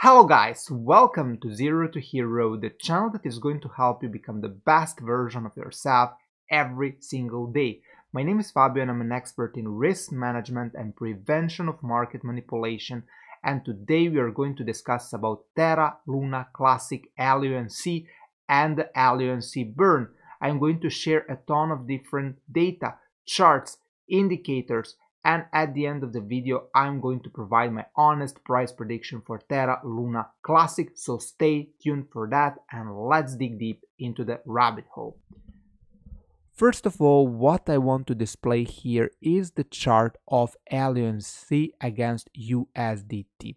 Hello guys, welcome to Zero to Hero, the channel that is going to help you become the best version of yourself every single day. My name is Fabio and I'm an expert in risk management and prevention of market manipulation and today we are going to discuss about Terra Luna Classic LUNC and the LUNC burn. I'm going to share a ton of different data, charts, indicators and at the end of the video I'm going to provide my honest price prediction for Terra Luna Classic so stay tuned for that and let's dig deep into the rabbit hole. First of all, what I want to display here is the chart of Alien C against USDT.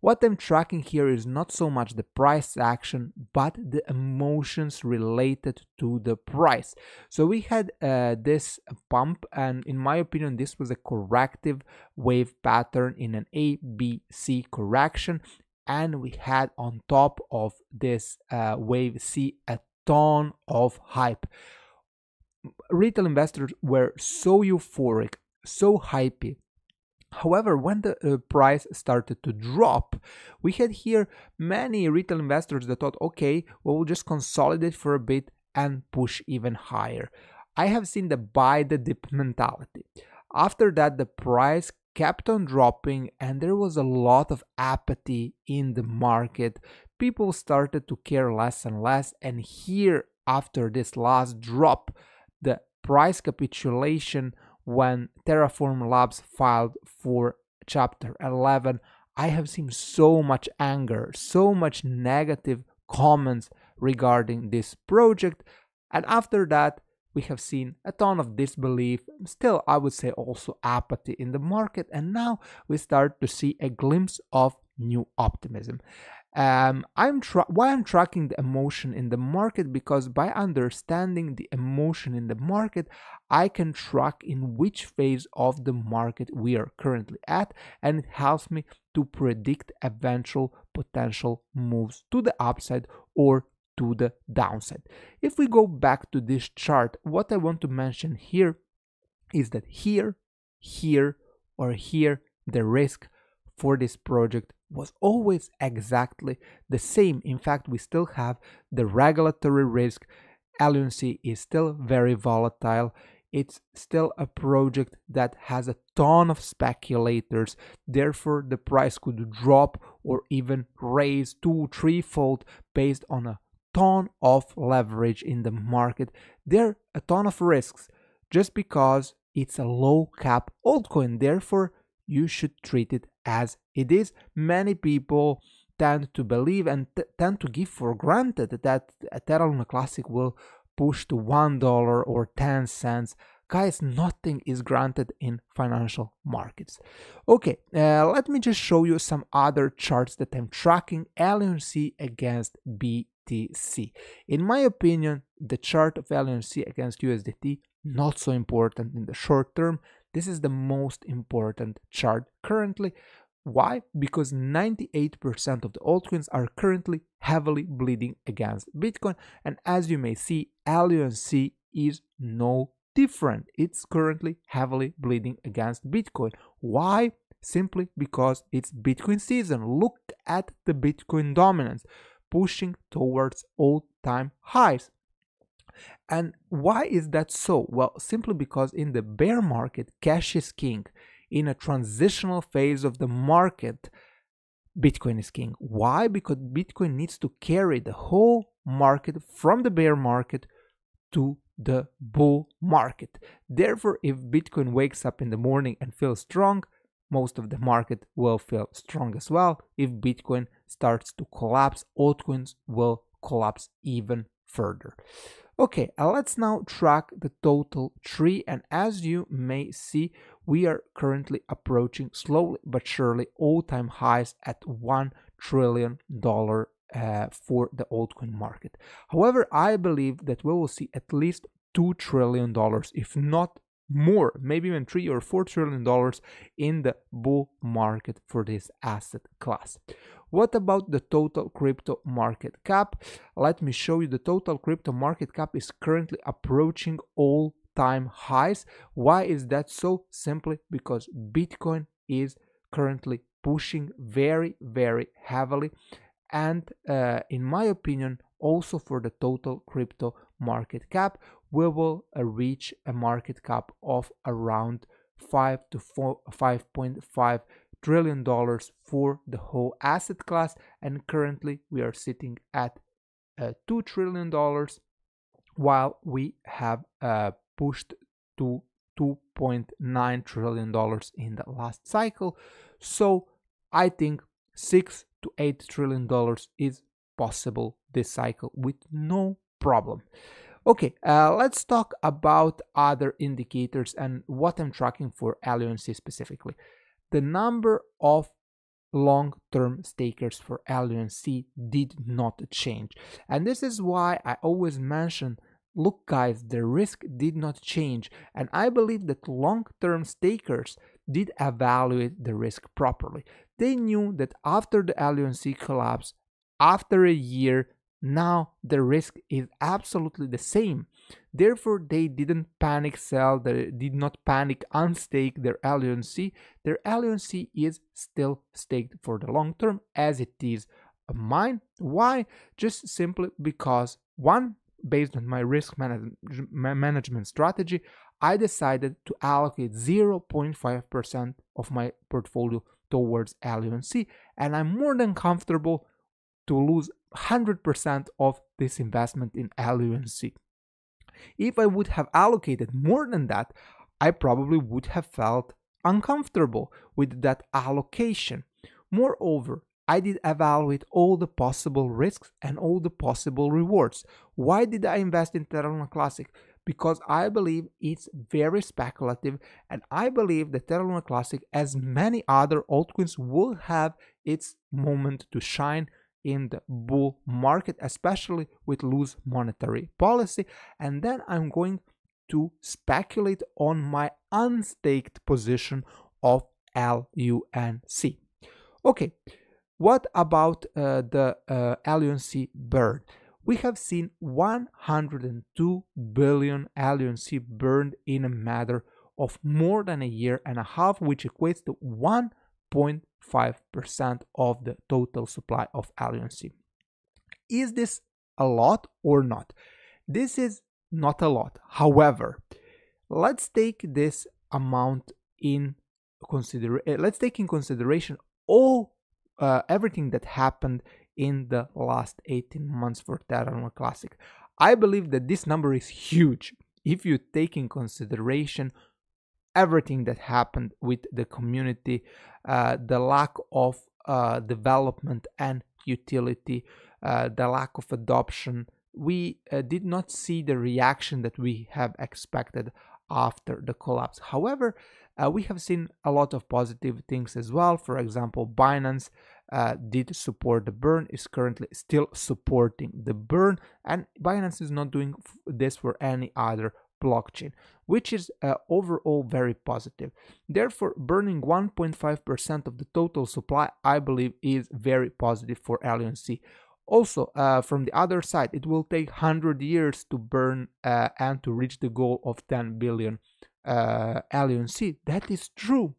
What I'm tracking here is not so much the price action, but the emotions related to the price. So we had uh, this pump, and in my opinion, this was a corrective wave pattern in an ABC correction. And we had on top of this uh, wave C a ton of hype. Retail investors were so euphoric, so hypey However, when the uh, price started to drop, we had here many retail investors that thought, okay, well, we'll just consolidate for a bit and push even higher. I have seen the buy the dip mentality. After that, the price kept on dropping and there was a lot of apathy in the market. People started to care less and less, and here, after this last drop, the price capitulation when Terraform Labs filed for Chapter 11, I have seen so much anger, so much negative comments regarding this project. And after that, we have seen a ton of disbelief, still, I would say also apathy in the market. And now we start to see a glimpse of new optimism um, I'm tra- why I'm tracking the emotion in the market because by understanding the emotion in the market, I can track in which phase of the market we are currently at, and it helps me to predict eventual potential moves to the upside or to the downside. If we go back to this chart, what I want to mention here is that here, here, or here, the risk for this project was always exactly the same. In fact, we still have the regulatory risk. Alliancy is still very volatile. It's still a project that has a ton of speculators. Therefore, the price could drop or even raise two, threefold based on a ton of leverage in the market. There are a ton of risks just because it's a low cap altcoin. Therefore, you should treat it as it is. Many people tend to believe and tend to give for granted that a Classic will push to $1 or 10 cents. Guys, nothing is granted in financial markets. Okay, uh, let me just show you some other charts that I'm tracking LNC against BTC. In my opinion, the chart of LNC against USDT not so important in the short term this is the most important chart currently. Why? Because 98% of the altcoins are currently heavily bleeding against Bitcoin. And as you may see, C is no different. It's currently heavily bleeding against Bitcoin. Why? Simply because it's Bitcoin season. Look at the Bitcoin dominance pushing towards all time highs. And why is that so? Well, simply because in the bear market, cash is king. In a transitional phase of the market, Bitcoin is king. Why? Because Bitcoin needs to carry the whole market from the bear market to the bull market. Therefore, if Bitcoin wakes up in the morning and feels strong, most of the market will feel strong as well. If Bitcoin starts to collapse, altcoins will collapse even further. Okay, uh, let's now track the total tree and as you may see, we are currently approaching slowly but surely all-time highs at $1 trillion uh, for the altcoin market. However, I believe that we will see at least $2 trillion, if not more, maybe even three or four trillion dollars in the bull market for this asset class. What about the total crypto market cap? Let me show you the total crypto market cap is currently approaching all time highs. Why is that so? Simply because Bitcoin is currently pushing very, very heavily. And uh, in my opinion, also for the total crypto market cap, we will uh, reach a market cap of around 5 to 5.5 trillion dollars for the whole asset class and currently we are sitting at uh, 2 trillion dollars while we have uh, pushed to 2.9 trillion dollars in the last cycle so i think 6 to 8 trillion dollars is possible this cycle with no problem Okay, uh, let's talk about other indicators and what I'm tracking for LUNC specifically. The number of long-term stakers for LUNC did not change. And this is why I always mention look guys, the risk did not change and I believe that long-term stakers did evaluate the risk properly. They knew that after the LUNC collapse, after a year, now the risk is absolutely the same. Therefore, they didn't panic sell, they did not panic unstake their LUNC. Their LUNC is still staked for the long term as it is mine. Why? Just simply because one, based on my risk manage management strategy, I decided to allocate 0.5% of my portfolio towards LUNC and I'm more than comfortable to lose 100% of this investment in LUNC. If I would have allocated more than that, I probably would have felt uncomfortable with that allocation. Moreover, I did evaluate all the possible risks and all the possible rewards. Why did I invest in Terra Classic? Because I believe it's very speculative, and I believe that Terra Classic, as many other altcoins, will have its moment to shine in the bull market, especially with loose monetary policy. And then I'm going to speculate on my unstaked position of LUNC. Okay, what about uh, the uh, LUNC burn? We have seen 102 billion LUNC burned in a matter of more than a year and a half, which equates to 1 0.5% of the total supply of Alliancy. Is this a lot or not? This is not a lot. However, let's take this amount in consider eh, let's take in consideration all uh, everything that happened in the last 18 months for Terranor Classic. I believe that this number is huge if you take in consideration everything that happened with the community, uh, the lack of uh, development and utility, uh, the lack of adoption. We uh, did not see the reaction that we have expected after the collapse. However, uh, we have seen a lot of positive things as well. For example, Binance uh, did support the burn, is currently still supporting the burn, and Binance is not doing this for any other blockchain, which is uh, overall very positive. Therefore, burning 1.5% of the total supply, I believe, is very positive for LNC. Also, uh, from the other side, it will take 100 years to burn uh, and to reach the goal of 10 billion uh, LNC. That is true.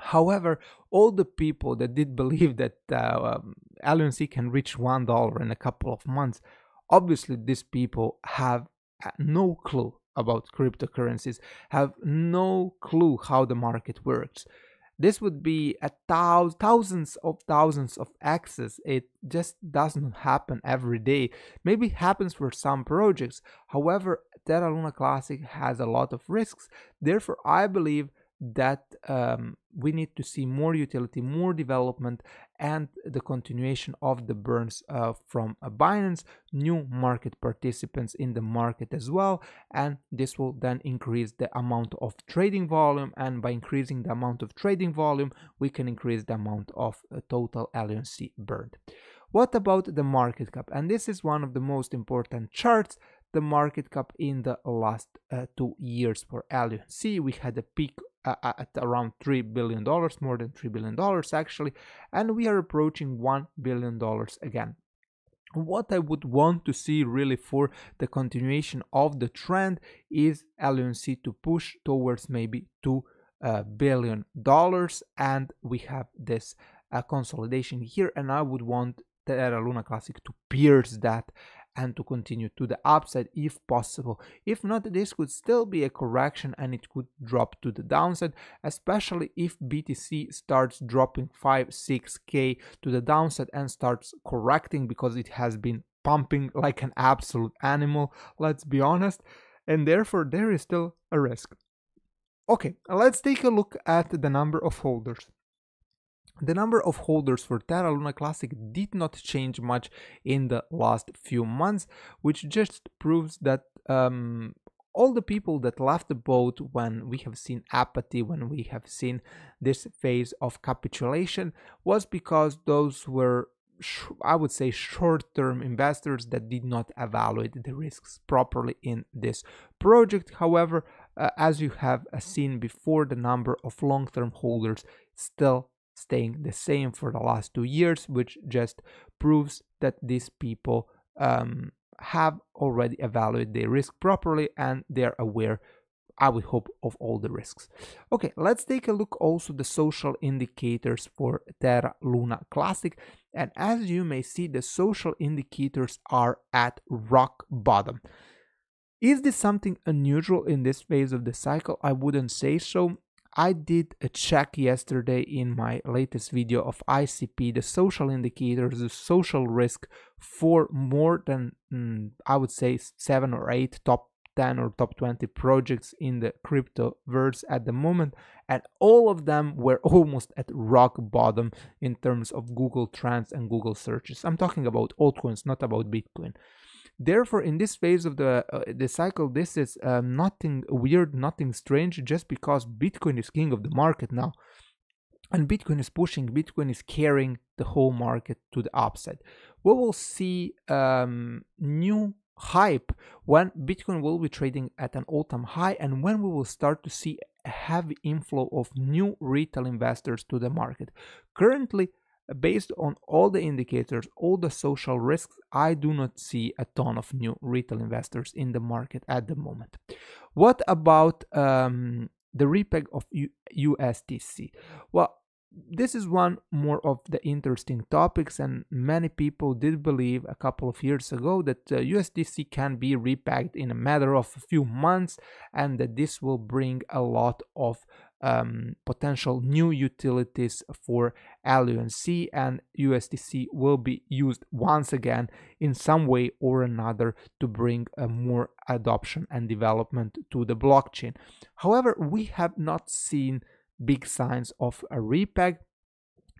However, all the people that did believe that uh, um, LNC can reach $1 in a couple of months, obviously these people have uh, no clue about cryptocurrencies have no clue how the market works. This would be a thou- thousands of thousands of access. It just doesn't happen every day. Maybe it happens for some projects. However, Terra Luna Classic has a lot of risks. Therefore, I believe that um, we need to see more utility, more development, and the continuation of the burns uh, from Binance, new market participants in the market as well. And this will then increase the amount of trading volume. And by increasing the amount of trading volume, we can increase the amount of uh, total LNC burned. What about the market cap? And this is one of the most important charts the market cap in the last uh, two years for LUNC. We had a peak at around $3 billion, more than $3 billion actually, and we are approaching $1 billion again. What I would want to see really for the continuation of the trend is LUNC to push towards maybe $2 uh, billion, and we have this uh, consolidation here, and I would want Terra Luna Classic to pierce that and to continue to the upside if possible. If not, this could still be a correction and it could drop to the downside, especially if BTC starts dropping 5 6k to the downside and starts correcting because it has been pumping like an absolute animal, let's be honest, and therefore there is still a risk. Okay, let's take a look at the number of holders. The number of holders for Terra Luna Classic did not change much in the last few months, which just proves that um, all the people that left the boat when we have seen apathy, when we have seen this phase of capitulation, was because those were, I would say, short term investors that did not evaluate the risks properly in this project. However, uh, as you have uh, seen before, the number of long term holders still staying the same for the last two years, which just proves that these people um, have already evaluated their risk properly and they're aware I would hope of all the risks. Okay, let's take a look also the social indicators for Terra Luna Classic. And as you may see, the social indicators are at rock bottom. Is this something unusual in this phase of the cycle? I wouldn't say so. I did a check yesterday in my latest video of ICP, the social indicators, the social risk for more than, mm, I would say, seven or eight top 10 or top 20 projects in the cryptoverse at the moment and all of them were almost at rock bottom in terms of Google Trends and Google searches. I'm talking about altcoins, not about Bitcoin. Therefore, in this phase of the uh, the cycle, this is uh, nothing weird, nothing strange, just because Bitcoin is king of the market now. And Bitcoin is pushing, Bitcoin is carrying the whole market to the upside. We will see um, new hype when Bitcoin will be trading at an all time high and when we will start to see a heavy inflow of new retail investors to the market. Currently, Based on all the indicators, all the social risks, I do not see a ton of new retail investors in the market at the moment. What about um, the repeg of U USDC? Well, this is one more of the interesting topics and many people did believe a couple of years ago that uh, USDC can be repacked in a matter of a few months and that this will bring a lot of um, potential new utilities for LUNC and USDC will be used once again in some way or another to bring a more adoption and development to the blockchain. However, we have not seen big signs of a repeg.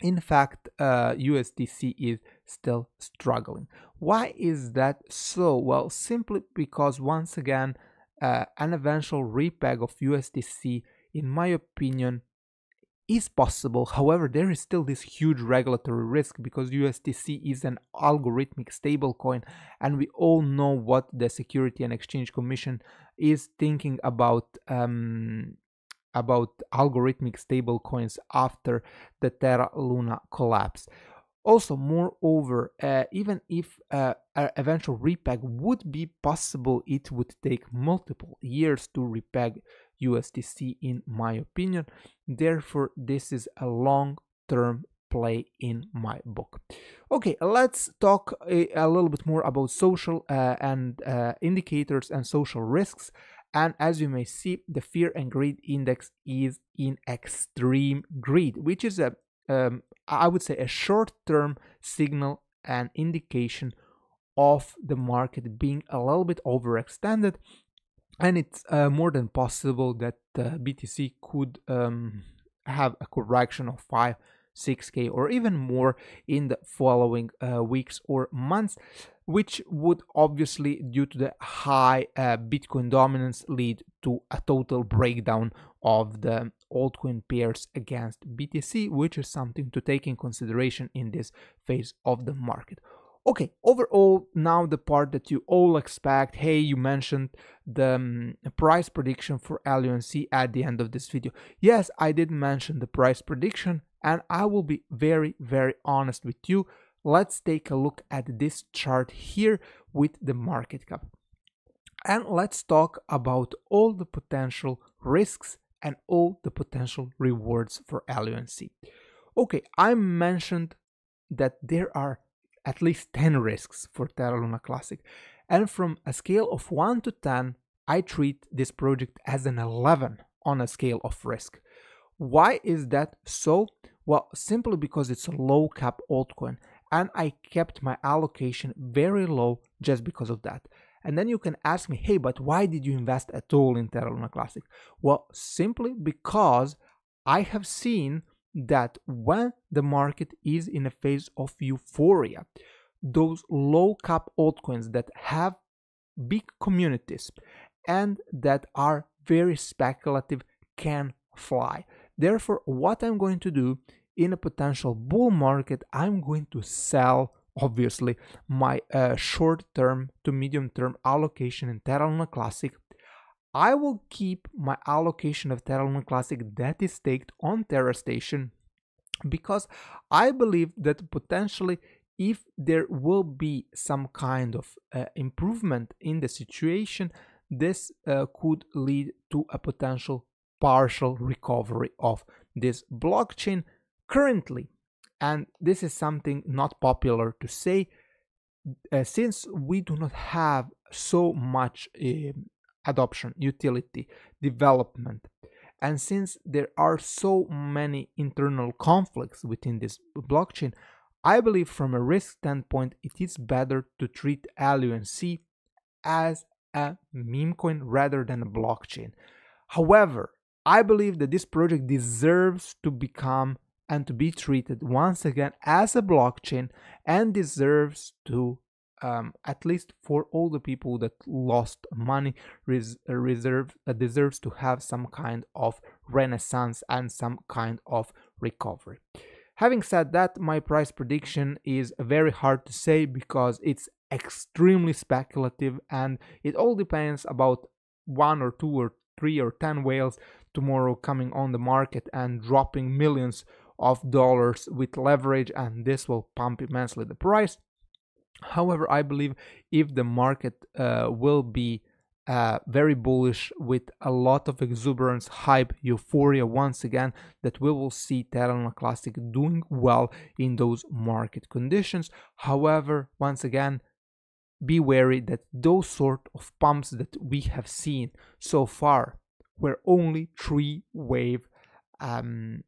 In fact, uh, USDC is still struggling. Why is that so? Well, simply because once again, uh, an eventual repeg of USDC in my opinion, is possible. However, there is still this huge regulatory risk because USDC is an algorithmic stablecoin, and we all know what the Security and Exchange Commission is thinking about um, about algorithmic stablecoins after the Terra Luna collapse. Also, moreover, uh, even if uh, an eventual repeg would be possible, it would take multiple years to repeg USDC in my opinion. Therefore, this is a long-term play in my book. Okay, let's talk a, eh, a little bit more about social uh, and uh, indicators and social risks. And as you may see, the fear and greed index is in extreme greed, which is a, um, I would say, a short-term signal and indication of the market being a little bit overextended and it's uh, more than possible that uh, BTC could um, have a correction of 5 6k or even more in the following uh, weeks or months which would obviously due to the high uh, bitcoin dominance lead to a total breakdown of the altcoin pairs against btc which is something to take in consideration in this phase of the market Okay, overall, now the part that you all expect. Hey, you mentioned the um, price prediction for LUNC at the end of this video. Yes, I did mention the price prediction and I will be very, very honest with you. Let's take a look at this chart here with the market cap. And let's talk about all the potential risks and all the potential rewards for LUNC. Okay, I mentioned that there are at least 10 risks for Terra Luna Classic. And from a scale of 1 to 10, I treat this project as an 11 on a scale of risk. Why is that so? Well, simply because it's a low cap altcoin and I kept my allocation very low just because of that. And then you can ask me, hey, but why did you invest at all in Terra Luna Classic? Well, simply because I have seen that when the market is in a phase of euphoria, those low cap altcoins that have big communities and that are very speculative can fly. Therefore, what I'm going to do in a potential bull market, I'm going to sell obviously my uh, short term to medium term allocation in Terra Luna Classic I will keep my allocation of Terra Moon Classic that is staked on Terra Station because I believe that potentially if there will be some kind of uh, improvement in the situation, this uh, could lead to a potential partial recovery of this blockchain currently. And this is something not popular to say, uh, since we do not have so much um, adoption, utility, development. And since there are so many internal conflicts within this blockchain, I believe from a risk standpoint, it is better to treat LUNC as a meme coin rather than a blockchain. However, I believe that this project deserves to become and to be treated once again as a blockchain and deserves to um, at least for all the people that lost money res- reserve uh, deserves to have some kind of renaissance and some kind of recovery having said that my price prediction is very hard to say because it's extremely speculative and it all depends about one or two or three or ten whales tomorrow coming on the market and dropping millions of dollars with leverage and this will pump immensely the price However, I believe if the market uh, will be uh, very bullish with a lot of exuberance, hype, euphoria once again, that we will see Terranova Classic doing well in those market conditions. However, once again, be wary that those sort of pumps that we have seen so far were only three wave um,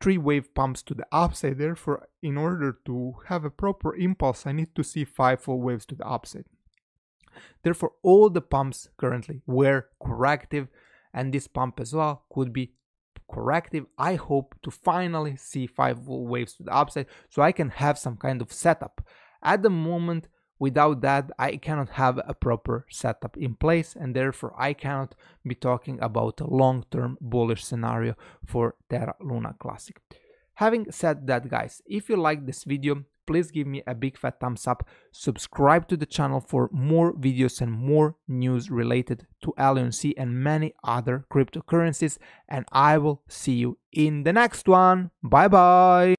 three wave pumps to the upside therefore in order to have a proper impulse I need to see five full waves to the upside. Therefore all the pumps currently were corrective and this pump as well could be corrective. I hope to finally see five full waves to the upside so I can have some kind of setup. At the moment Without that, I cannot have a proper setup in place and therefore I cannot be talking about a long-term bullish scenario for Terra Luna Classic. Having said that guys, if you like this video, please give me a big fat thumbs up, subscribe to the channel for more videos and more news related to LUNC and many other cryptocurrencies and I will see you in the next one. Bye bye!